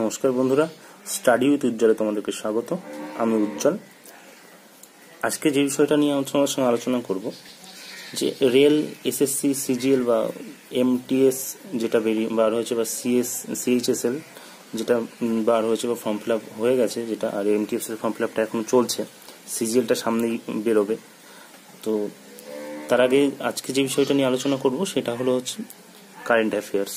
নমস্কার বন্ধুরা study with উজ্জ্বলে তোমাদেরকে স্বাগত আমি উজ্জ্বল আজকে যে বিষয়টা নিয়ে তোমার সঙ্গে আলোচনা করব যে রেল এসএসসি সিজিএল বা এমটিএস যেটা বেরিয়ে বার হয়েছে বা সিএস সিএইচএসএল যেটা বার হয়েছে বা ফর্ম ফিল আপ হয়ে গেছে যেটা আর এমটিএসের ফর্ম ফিল আপটা এখন চলছে সিজিএলটা সামনেই বেরোবে তো তার আগে আজকে যে বিষয়টা নিয়ে আলোচনা করব সেটা হলো হচ্ছে কারেন্ট অ্যাফেয়ার্স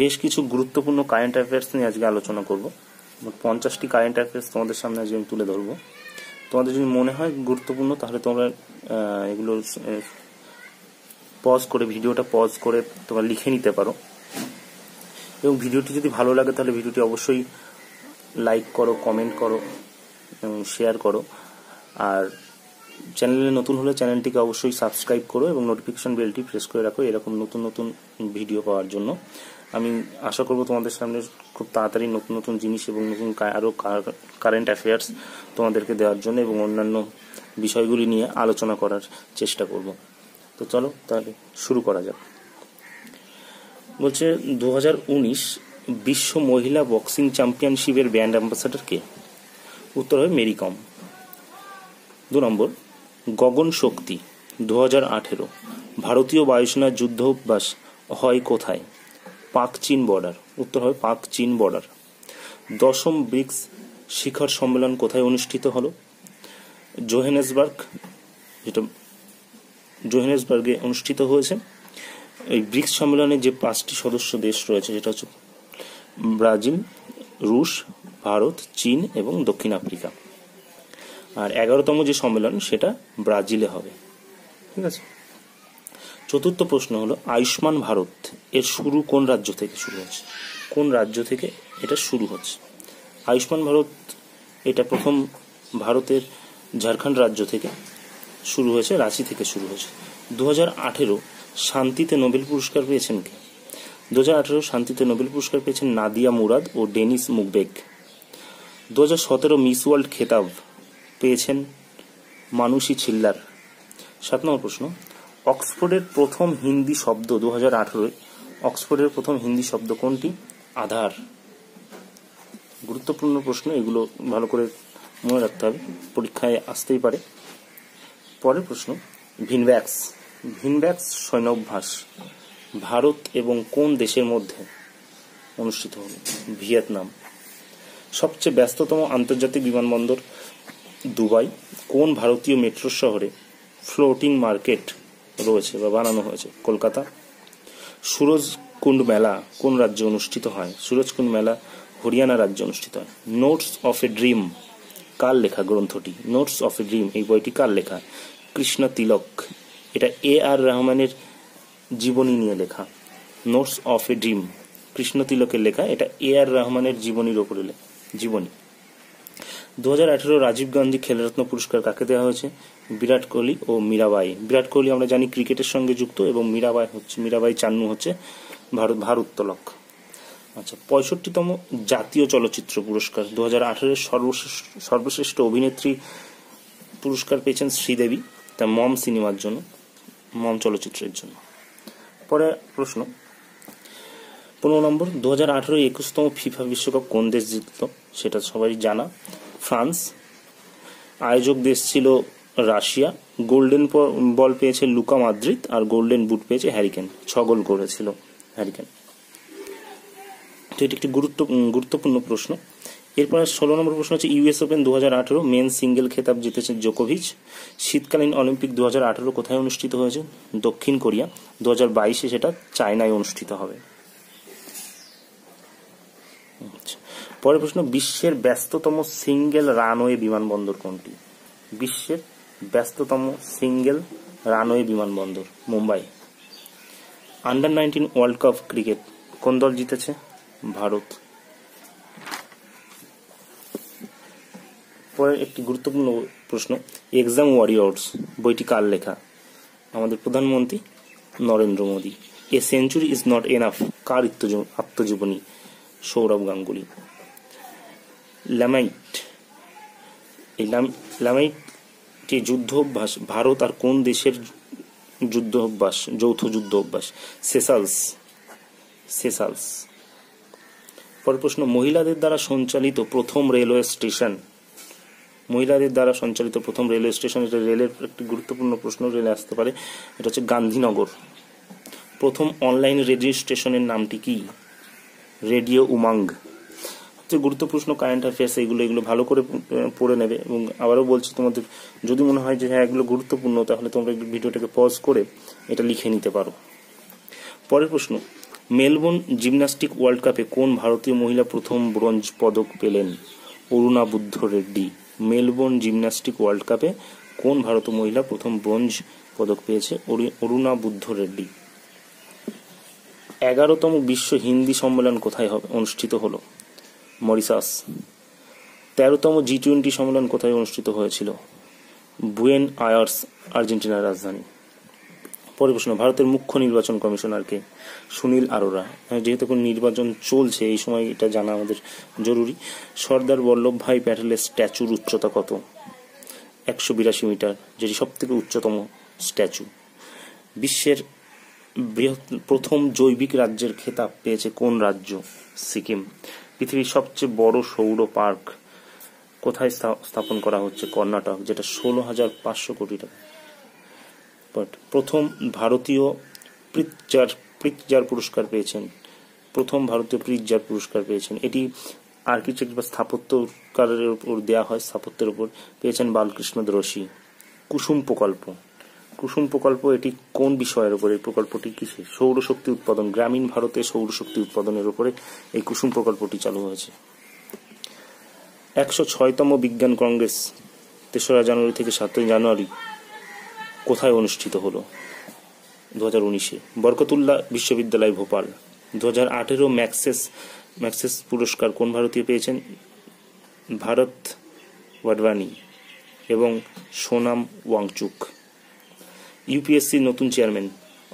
বেশ কিছু গুরুত্বপূর্ণ কারেন্ট অ্যাফেয়ার্স নিয়ে আজকে আলোচনা করব মোট পঞ্চাশটি কারেন্ট অ্যাফেয়ার্স তোমাদের সামনে আজকে আমি তুলে ধরবো তোমাদের যদি মনে হয় গুরুত্বপূর্ণ তাহলে তোমরা এগুলো পজ করে ভিডিওটা পজ করে তোমরা লিখে নিতে পারো এবং ভিডিওটি যদি ভালো লাগে তাহলে ভিডিওটি অবশ্যই লাইক করো কমেন্ট করো এবং শেয়ার করো আর চ্যানেলে নতুন হলে চ্যানেলটিকে অবশ্যই সাবস্ক্রাইব করো এবং নোটিফিকেশন বেলটি প্রেস করে রাখো এরকম নতুন নতুন ভিডিও পাওয়ার জন্য আমি আশা করব তোমাদের সামনে খুব তাড়াতাড়ি নতুন নতুন জিনিস এবং নতুন আরও কারেন্ট অ্যাফেয়ার্স তোমাদেরকে দেওয়ার জন্য এবং অন্যান্য বিষয়গুলি নিয়ে আলোচনা করার চেষ্টা করব তো চলো তাহলে শুরু করা যাক বলছে দু বিশ্ব মহিলা বক্সিং চ্যাম্পিয়নশিপের ব্র্যান্ড অ্যাম্বাসাডার কে উত্তর হবে কম দু নম্বর গগন শক্তি দু হাজার আঠেরো ভারতীয় বায়ুসেনার যুদ্ধ অভ্যাস হয় কোথায় পাক চীন বর্ডার উত্তর হবে পাক চীন বর্ডার দশম ব্রিক্স শিখর সম্মেলন কোথায় অনুষ্ঠিত হলো জোহেনেসবার্গ যেটা জোহেনেসবার্গে অনুষ্ঠিত হয়েছে এই ব্রিক্স সম্মেলনে যে পাঁচটি সদস্য দেশ রয়েছে যেটা হচ্ছে ব্রাজিল রুশ ভারত চীন এবং দক্ষিণ আফ্রিকা আর এগারোতম যে সম্মেলন সেটা ব্রাজিলে হবে ঠিক আছে চতুর্থ প্রশ্ন হলো আয়ুষ্মান ভারত এর শুরু কোন রাজ্য থেকে শুরু হচ্ছে কোন রাজ্য থেকে এটা শুরু হচ্ছে আয়ুষ্মান ভারত এটা প্রথম ভারতের ঝাড়খণ্ড রাজ্য থেকে শুরু হয়েছে রাঁচি থেকে শুরু হয়েছে দু হাজার আঠেরো শান্তিতে নোবেল পুরস্কার পেয়েছেন কে দু হাজার আঠেরো শান্তিতে নোবেল পুরস্কার পেয়েছেন নাদিয়া মুরাদ ও ডেনিস মুকবেগ দু হাজার সতেরো মিস ওয়ার্ল্ড খেতাব পেয়েছেন মানুষী ছিল্লার সাত নম্বর প্রশ্ন অক্সফোর্ডের প্রথম হিন্দি শব্দ দু হাজার আঠেরোয় অক্সফোর্ডের প্রথম হিন্দি শব্দ কোনটি আধার গুরুত্বপূর্ণ প্রশ্ন এগুলো ভালো করে মনে রাখতে হবে পরীক্ষায় আসতেই পারে পরের প্রশ্ন ভিনভ্যাক্স ভিনভ্যাক্স সৈন্যভ্যাস ভারত এবং কোন দেশের মধ্যে অনুষ্ঠিত হবে ভিয়েতনাম সবচেয়ে ব্যস্ততম আন্তর্জাতিক বিমানবন্দর দুবাই কোন ভারতীয় মেট্রো শহরে ফ্লোটিং মার্কেট রয়েছে বা বানানো হয়েছে কলকাতা সুরজকুণ্ড মেলা কোন রাজ্যে অনুষ্ঠিত হয় সুরজকুণ্ড মেলা হরিয়ানা রাজ্যে অনুষ্ঠিত হয় নোটস অফ এ ড্রিম কার লেখা গ্রন্থটি নোটস অফ এ ড্রিম এই বইটি কার লেখা কৃষ্ণ তিলক এটা এ আর রহমানের জীবনী নিয়ে লেখা notes of a dream Krishna তিলকের লেখা এটা এ আর রহমানের জীবনীর ওপরে লেখা জীবনী দু হাজার রাজীব গান্ধী খেলরত্ন পুরস্কার কাকে দেওয়া হয়েছে বিরাট কোহলি ও মীরাবাই বিরাট কোহলি আমরা জানি ক্রিকেটের সঙ্গে যুক্ত এবং মীরাবাই হচ্ছে মীরাবাই চান্নু হচ্ছে ভারত ভারোত্তোলক আচ্ছা পঁয়ষট্টিতম জাতীয় চলচ্চিত্র পুরস্কার দু হাজার আঠারোর সর্বশ্রেষ্ঠ সর্বশ্রেষ্ঠ অভিনেত্রী পুরস্কার পেয়েছেন শ্রীদেবী তা মম সিনেমার জন্য মম চলচ্চিত্রের জন্য পরে প্রশ্ন পনেরো নম্বর দু হাজার আঠেরো একুশতম ফিফা বিশ্বকাপ কোন দেশ জিতল সেটা সবাই জানা ফ্রান্স আয়োজক দেশ ছিল রাশিয়া গোল্ডেন বল পেয়েছে লুকা মাদ্রিদ আর গোল্ডেন বুট পেয়েছে হ্যারিকেন ছ গোল করেছিল হ্যারিকেন তো এটি একটি গুরুত্ব গুরুত্বপূর্ণ প্রশ্ন এরপরে ষোলো নম্বর প্রশ্ন হচ্ছে ইউএস ওপেন দু হাজার আঠেরো মেন সিঙ্গেল খেতাব জিতেছেন জোকোভিচ শীতকালীন অলিম্পিক দু হাজার আঠেরো কোথায় অনুষ্ঠিত হয়েছে দক্ষিণ কোরিয়া দু হাজার বাইশে সেটা চায়নায় অনুষ্ঠিত হবে আচ্ছা পরের প্রশ্ন বিশ্বের ব্যস্ততম সিঙ্গেল রানওয়ে বিমানবন্দর কোনটি বিশ্বের ব্যস্ততম সিঙ্গেল রানওয়ে বিমানবন্দর Mumbai under nineteen world cup cricket কোন দল জিতেছে ভারত পরের একটি গুরুত্বপূর্ণ প্রশ্ন এক্সাম ওয়ারিয়র্স বইটি কার লেখা আমাদের প্রধানমন্ত্রী Narendra Modi a century is not enough কার আত্মজীবনী সৌরভ গাঙ্গুলী লামাইট এই লামাইটটি যুদ্ধ অভ্যাস ভারত আর কোন দেশের যুদ্ধ অভ্যাস যৌথ যুদ্ধ অভ্যাস সেসালস সেসালস পরের প্রশ্ন মহিলাদের দ্বারা সঞ্চালিত প্রথম রেলওয়ে স্টেশন মহিলাদের দ্বারা সঞ্চালিত প্রথম রেলওয়ে স্টেশন এটা রেলের একটি গুরুত্বপূর্ণ প্রশ্ন রেলে আসতে পারে এটা হচ্ছে গান্ধীনগর প্রথম অনলাইন রেডিও স্টেশনের নামটি কি রেডিও উমাঙ্গ যে গুরুত্বপূর্ণ কারেন্ট অ্যাফেয়ার্স এগুলো এগুলো ভালো করে পড়ে নেবে এবং আবারও বলছি তোমাদের যদি মনে হয় যে হ্যাঁ এগুলো গুরুত্বপূর্ণ তাহলে তোমরা ভিডিওটাকে পজ করে এটা লিখে নিতে পারো পরের প্রশ্ন মেলবোর্ন জিমন্যাস্টিক ওয়ার্ল্ড কাপে কোন ভারতীয় মহিলা প্রথম ব্রোঞ্জ পদক পেলেন Aruna Buddha Reddy Melbourne gymnastic world কাপে কোন ভারতীয় মহিলা প্রথম ব্রোঞ্জ পদক পেয়েছে অরুণা বুদ্ধ রেড্ডি এগারোতম বিশ্ব হিন্দি সম্মেলন কোথায় হবে অনুষ্ঠিত হলো মরিসাস তেরোতম জি টোয়েন্টি সম্মেলন কোথায় অনুষ্ঠিত হয়েছিল বুয়েন আয়ার্স আর্জেন্টিনার রাজধানী পরে প্রশ্ন ভারতের মুখ্য নির্বাচন কমিশনারকে সুনীল আরোরা হ্যাঁ, যেহেতু এখন নির্বাচন চলছে এই সময় এটা জানা আমাদের জরুরি সর্দার বল্লভভাই প্যাটেলের স্ট্যাচুর উচ্চতা কত একশো বিরাশি মিটার যেটি সবথেকে উচ্চতম স্ট্যাচু বিশ্বের বৃহৎ প্রথম জৈবিক রাজ্যের খেতাব পেয়েছে কোন রাজ্য সিকিম পৃথিবীর সবচেয়ে বড় সৌর পার্ক কোথায় স্থাপন করা হচ্ছে কর্ণাটক যেটা ষোলো হাজার পাঁচশো কোটি টাকা বাট প্রথম ভারতীয় প্রিৎজার প্রিৎজার পুরস্কার পেয়েছেন প্রথম ভারতীয় প্রিৎজার পুরস্কার পেয়েছেন এটি আর্কিটেক্ট বা স্থাপত্যকারের উপর দেওয়া হয় স্থাপত্যের উপর পেয়েছেন বালকৃষ্ণ দ্রশী কুসুম প্রকল্প কুসুম প্রকল্প এটি কোন বিষয়ের উপরে এই প্রকল্পটি কিসের সৌরশক্তি উৎপাদন গ্রামীণ ভারতে সৌরশক্তি উৎপাদনের উপরে এই কুসুম প্রকল্পটি চালু হয়েছে একশো ছয়তম বিজ্ঞান কংগ্রেস তেসরা জানুয়ারি থেকে সাতই জানুয়ারি কোথায় অনুষ্ঠিত হলো দু হাজার উনিশে বরকতুল্লাহ বিশ্ববিদ্যালয় ভোপাল দু হাজার আঠেরো ম্যাক্সেস ম্যাক্সেস পুরস্কার কোন ভারতীয় পেয়েছেন ভারত ওয়াডবানি এবং সোনাম ওয়াংচুক ইউপিএসসির নতুন চেয়ারম্যান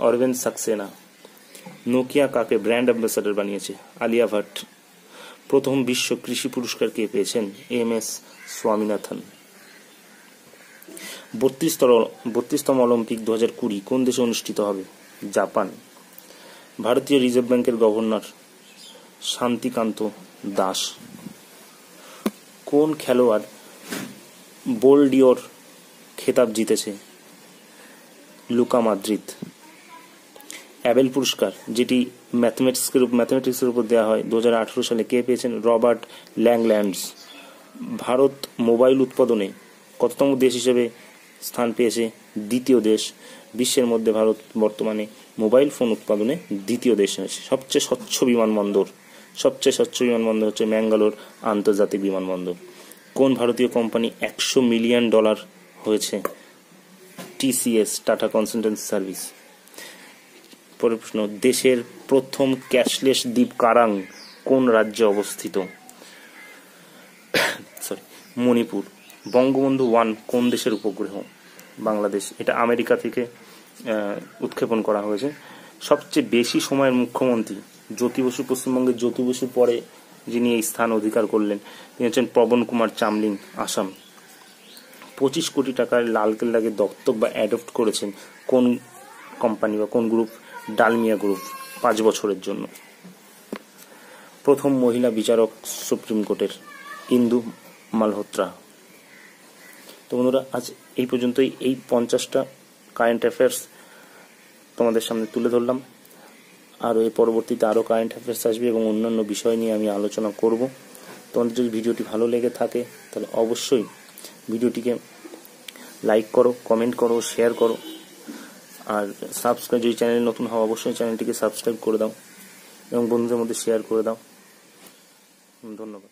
অরবিন্দ সাকসেনা নোকিয়া কাকে ব্র্যান্ড অ্যাম্বাসাডার বানিয়েছে আলিয়া ভট্ট প্রথম বিশ্ব কৃষি পুরস্কার কে পেয়েছেন এম এস স্বামীনাথন বত্রিশতর বত্রিশতম অলিম্পিক দু হাজার কুড়ি কোন দেশে অনুষ্ঠিত হবে জাপান ভারতীয় রিজার্ভ ব্যাংকের গভর্নর শান্তিকান্ত দাস কোন খেলোয়াড় বোল্ডিওর খেতাব জিতেছে লুকা মাদ্রিদ অ্যাবেল পুরস্কার যেটি ম্যাথমেটিক্সের ম্যাথমেটিক্সের উপর দেওয়া হয় দু সালে কে পেয়েছেন রবার্ট ল্যাংল্যান্ডস ভারত মোবাইল উৎপাদনে কততম দেশ হিসেবে স্থান পেয়েছে দ্বিতীয় দেশ বিশ্বের মধ্যে ভারত বর্তমানে মোবাইল ফোন উৎপাদনে দ্বিতীয় দেশ হয়েছে সবচেয়ে স্বচ্ছ বিমানবন্দর সবচেয়ে স্বচ্ছ বিমানবন্দর হচ্ছে ম্যাঙ্গালোর আন্তর্জাতিক বিমানবন্দর কোন ভারতীয় কোম্পানি একশো মিলিয়ন ডলার হয়েছে টিসিএস টাটা কনসালটেন্সি সার্ভিস পরের প্রশ্ন দেশের প্রথম ক্যাশলেস দ্বীপ কারাং কোন রাজ্যে অবস্থিত সরি মণিপুর বঙ্গবন্ধু ওয়ান কোন দেশের উপগ্রহ বাংলাদেশ এটা আমেরিকা থেকে উৎক্ষেপণ করা হয়েছে সবচেয়ে বেশি সময়ের মুখ্যমন্ত্রী জ্যোতি বসু পশ্চিমবঙ্গের জ্যোতি বসুর পরে যিনি এই স্থান অধিকার করলেন তিনি হচ্ছেন পবন কুমার চামলিং আসাম পঁচিশ কোটি টাকার লালকেল্লাকে দত্তক বা অ্যাডপ্ট করেছেন কোন কোম্পানি বা কোন গ্রুপ ডালমিয়া গ্রুপ পাঁচ বছরের জন্য প্রথম মহিলা বিচারক সুপ্রিম কোর্টের ইন্দু মালহোত্রা তো বন্ধুরা আজ এই পর্যন্তই এই পঞ্চাশটা কারেন্ট অ্যাফেয়ার্স তোমাদের সামনে তুলে ধরলাম আরও এই পরবর্তীতে আরও কারেন্ট অ্যাফেয়ার্স আসবে এবং অন্যান্য বিষয় নিয়ে আমি আলোচনা করব তোমাদের যদি ভিডিওটি ভালো লেগে থাকে তাহলে অবশ্যই ভিডিওটিকে লাইক করো কমেন্ট করো শেয়ার করো আর সাবস্ক্রাইব যদি চ্যানেলে নতুন হওয়া অবশ্যই চ্যানেলটিকে সাবস্ক্রাইব করে দাও এবং বন্ধুদের মধ্যে শেয়ার করে দাও ধন্যবাদ